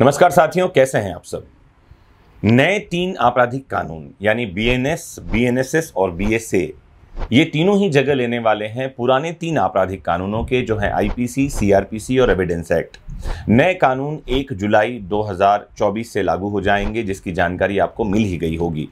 नमस्कार साथियों कैसे हैं आप सब नए तीन आपराधिक कानून यानी बीएनएस बीएनएसएस और बीएसए ये तीनों ही जगह लेने वाले हैं पुराने तीन आपराधिक कानूनों के जो हैं आईपीसी, सीआरपीसी और एविडेंस एक्ट नए कानून 1 जुलाई 2024 से लागू हो जाएंगे जिसकी जानकारी आपको मिल ही गई होगी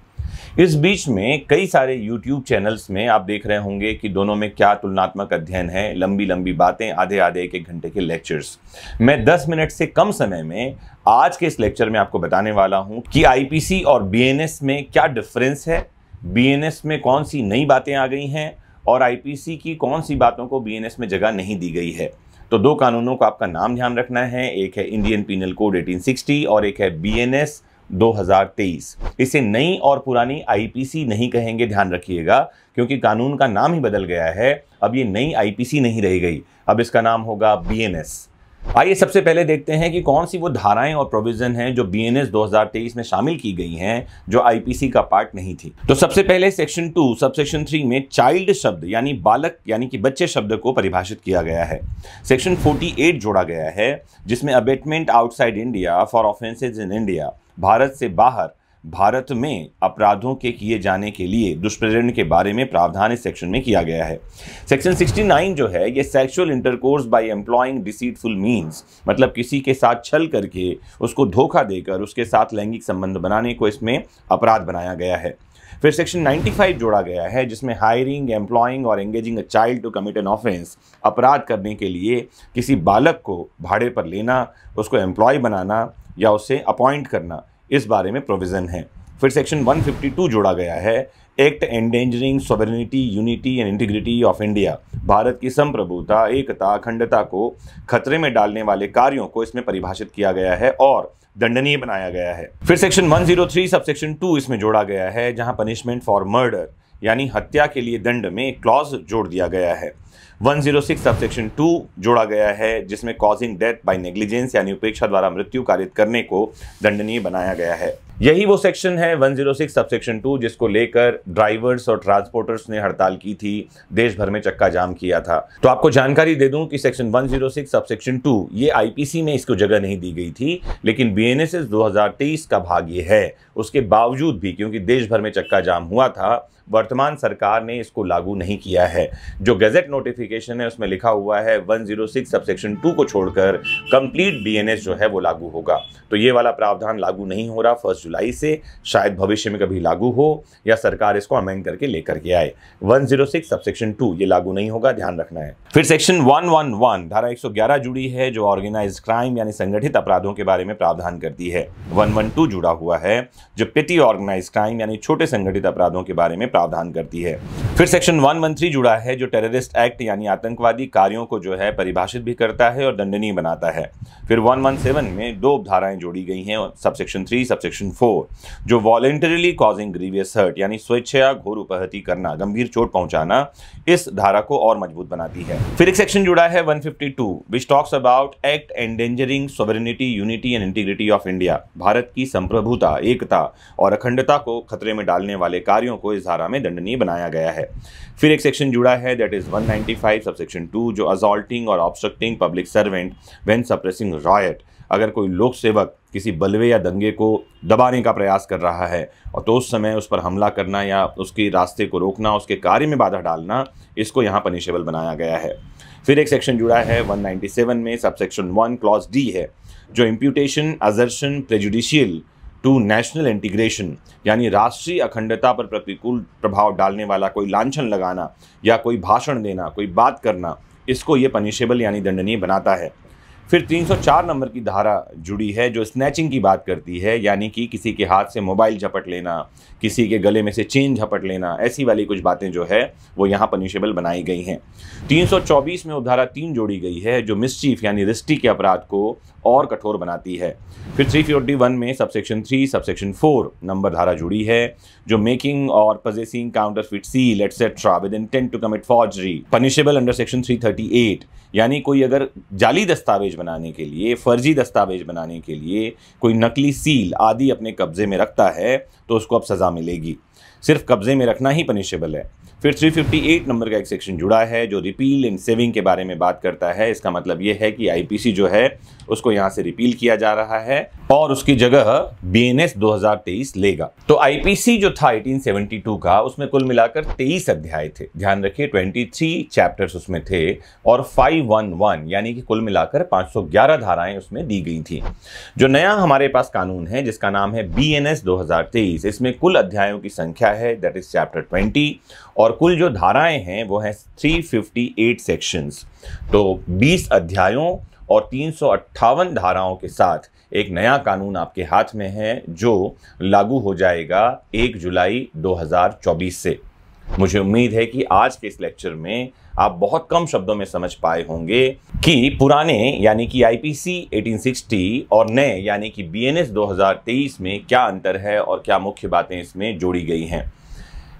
इस बीच में कई सारे यूट्यूब चैनल्स में आप देख रहे होंगे कि दोनों में क्या तुलनात्मक अध्ययन है लंबी लंबी बातें आधे आधे एक घंटे के लेक्चर्स मैं 10 मिनट से कम समय में आज के इस लेक्चर में आपको बताने वाला हूं कि आईपीसी और बीएनएस में क्या डिफरेंस है बीएनएस में कौन सी नई बातें आ गई हैं और आईपीसी की कौन सी बातों को बीएनएस में जगह नहीं दी गई है तो दो कानूनों का आपका नाम ध्यान रखना है एक है इंडियन पीनल कोड 1860 और एक है बीएनएस 2023 इसे नई और पुरानी आईपीसी नहीं कहेंगे ध्यान रखिएगा क्योंकि कानून का नाम ही बदल गया है अब ये नई आईपीसी नहीं रह गई अब इसका नाम होगा बीएनएस आइए सबसे पहले देखते हैं कि कौन सी वो धाराएं और प्रोविजन हैं जो बीएनएस 2023 में शामिल की गई हैं जो आईपीसी का पार्ट नहीं थी तो सबसे पहले section two sub section three में चाइल्ड शब्द यानी बालक यानी कि बच्चे शब्द को परिभाषित किया गया है सेक्शन 48 जोड़ा गया है जिसमें abetment outside India for offences in India Bharat से बाहर भारत में अपराधों के किए जाने के लिए दुष्प्रेरण के बारे में प्रावधान इस सेक्शन में किया गया है सेक्शन 69 जो है ये sexual intercourse by employing deceitful means मतलब किसी के साथ छल करके उसको धोखा देकर उसके साथ लैंगिक संबंध बनाने को इसमें अपराध बनाया गया है फिर सेक्शन 95 जोड़ा गया है जिसमें हायरिंग एम्प्लॉइंग और engaging a child to commit an offence अपराध करने के लिए किसी बालक को भाड़े पर लेना उसको एम्प्लॉय बनाना या उसे अपॉइंट करना इस बारे में प्रोविज़न है फिर सेक्शन 152 जोड़ा गया है act endangering sovereignty unity and integrity of India Bharat की संप्रभुता एकता अखंडता को खतरे में डालने वाले कार्यों को इसमें परिभाषित किया गया है और दंडनीय बनाया गया है फिर सेक्शन 103 सब सेक्शन टू इसमें जोड़ा गया है जहां पनिशमेंट फॉर मर्डर यानी हत्या के लिए दंड में एक क्लॉज जोड़ दिया गया है 106 सब सेक्शन टू जोड़ा गया है जिसमें कॉजिंग डेथ बाय नेग्लिजेंस यानी उपेक्षा द्वारा मृत्यु कारित करने को दंडनीय बनाया गया है यही वो सेक्शन है 106 सब सेक्शन टू जिसको लेकर ड्राइवर्स और ट्रांसपोर्टर्स ने हड़ताल की थी देश भर में चक्का जाम किया था तो आपको जानकारी दे दूं कि सेक्शन 106 सब सेक्शन टू ये आईपीसी में इसको जगह नहीं दी गई थी लेकिन बीएनएसएस 2023 का भाग ये है उसके बावजूद भी क्योंकि देश भर में चक्का जाम हुआ था वर्तमान सरकार ने इसको लागू नहीं किया है जो गजट नोटिफिकेशन है उसमें लिखा हुआ है 106 सबसेक्शन टू को छोड़कर कंप्लीट बीएनएस जो है वो लागू होगा तो ये वाला प्रावधान लागू नहीं हो रहा फर्स्ट जुलाई से शायद भविष्य में कभी लागू हो या सरकार इसको अमेंड करके लेकर के आए 106 सबसेक्शन टू ये लागू नहीं होगा ध्यान रखना है फिर सेक्शन वन धारा ग्यारह जुड़ी है जो ऑर्गेनाइज क्राइम यानी संगठित अपराधों के बारे में प्रावधान करती है टू जुड़ा हुआ है जो पिटी ऑर्गेनाइज क्राइम यानी छोटे संगठित अपराधों के बारे में प्रावधान करती है फिर सेक्शन वन वन थ्री जुड़ा है जो टेररिस्ट एक्ट यानी आतंकवादी कार्यों को जो है परिभाषित भी करता है और दंडनीय बनाता है फिर वन वन सेवन में दो उपधाराएं जोड़ी गई हैं सबसेक्शन थ्री सबसेक्शन फोर जो वॉलेंटरीली कॉजिंग ग्रीवियस हर्ट यानी स्वेच्छा घोर उपहति करना गंभीर चोट पहुंचाना इस धारा को और मजबूत बनाती है फिर एक सेक्शन जुड़ा है one fifty two which talks about act endangering sovereignty unity and integrity of India Bharat की संप्रभुता एकता और अखंडता को खतरे में डालने वाले कार्यों को इस धारा धारा में दंडनीय बनाया गया है फिर एक सेक्शन जुड़ा है that is 195 sub section two जो अजॉल्टिंग और obstructing public servant when suppressing riot अगर कोई लोक सेवक किसी बलवे या दंगे को दबाने का प्रयास कर रहा है और तो उस समय उस पर हमला करना या उसके रास्ते को रोकना उसके कार्य में बाधा डालना इसको यहाँ पनिशेबल बनाया गया है फिर एक सेक्शन जुड़ा है 197 में sub section one clause D है जो imputation assertion prejudicial to national integration यानी राष्ट्रीय अखंडता पर प्रतिकूल प्रभाव डालने वाला कोई लांछन लगाना या कोई भाषण देना कोई बात करना इसको ये पनिशेबल यानी दंडनीय बनाता है फिर 304 नंबर की धारा जुड़ी है जो स्नैचिंग की बात करती है यानी कि किसी के हाथ से मोबाइल झपट लेना किसी के गले में से चेन झपट लेना ऐसी वाली कुछ बातें जो है वो यहाँ पनिशेबल बनाई गई हैं 324 में वो धारा तीन जोड़ी गई है जो मिसचीफ यानी रिस्टी के अपराध को और कठोर बनाती है फिर थ्री में subsection three subsection four number धारा जुड़ी है जो मेकिंग और possessing fit seal etcetera with intent to commit forgery punishable under section three यानी कोई अगर जाली दस्तावेज बनाने के लिए फर्जी दस्तावेज बनाने के लिए कोई नकली सील आदि अपने कब्ज़े में रखता है तो उसको अब सज़ा मिलेगी सिर्फ कब्ज़े में रखना ही पनिशेबल है फिर 358 नंबर का एक सेक्शन जुड़ा है जो रिपील एंड सेविंग के बारे में बात करता है इसका मतलब यह है कि आईपीसी जो है उसको यहाँ से रिपील किया जा रहा है और उसकी जगह बीएनएस 2023 लेगा तो आईपीसी जो था 1872 का उसमें कुल मिलाकर 23 अध्याय थे ध्यान रखिए 23 चैप्टर्स उसमें थे और 511 यानी कि कुल मिलाकर 511 धाराएं उसमें दी गई थी जो नया हमारे पास कानून है जिसका नाम है बीएनएस 2023 इसमें कुल अध्यायों की संख्या है दैट इज चैप्टर ट्वेंटी और कुल जो धाराएं हैं वो हैं 358 सेक्शंस तो 20 अध्यायों और तीन धाराओं के साथ एक नया कानून आपके हाथ में है जो लागू हो जाएगा 1 जुलाई 2024 से मुझे उम्मीद है कि आज के इस लेक्चर में आप बहुत कम शब्दों में समझ पाए होंगे कि पुराने यानी कि आईपीसी 1860 और नए यानी कि बीएनएस 2023 में क्या अंतर है और क्या मुख्य बातें इसमें जोड़ी गई हैं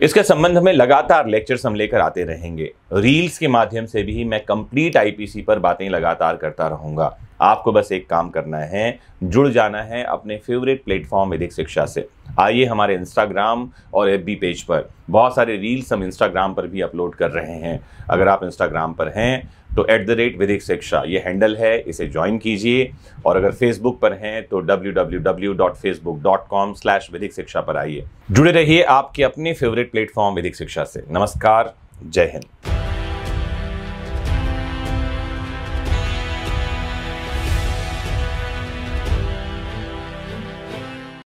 इसके संबंध में लगातार लेक्चर्स हम लेकर आते रहेंगे रील्स के माध्यम से भी मैं कंप्लीट आईपीसी पर बातें लगातार करता रहूंगा आपको बस एक काम करना है जुड़ जाना है अपने फेवरेट प्लेटफॉर्म विधिक शिक्षा से आइए हमारे इंस्टाग्राम और एफ पेज पर बहुत सारे रील्स हम इंस्टाग्राम पर भी अपलोड कर रहे हैं अगर आप इंस्टाग्राम पर हैं तो एट द रेट विधिक शिक्षा ये हैंडल है इसे ज्वाइन कीजिए और अगर फेसबुक पर हैं तो www.facebook.com स्लैश विधिक शिक्षा पर आइए जुड़े रहिए आपके अपने फेवरेट प्लेटफॉर्म विधिक शिक्षा से नमस्कार जय हिंद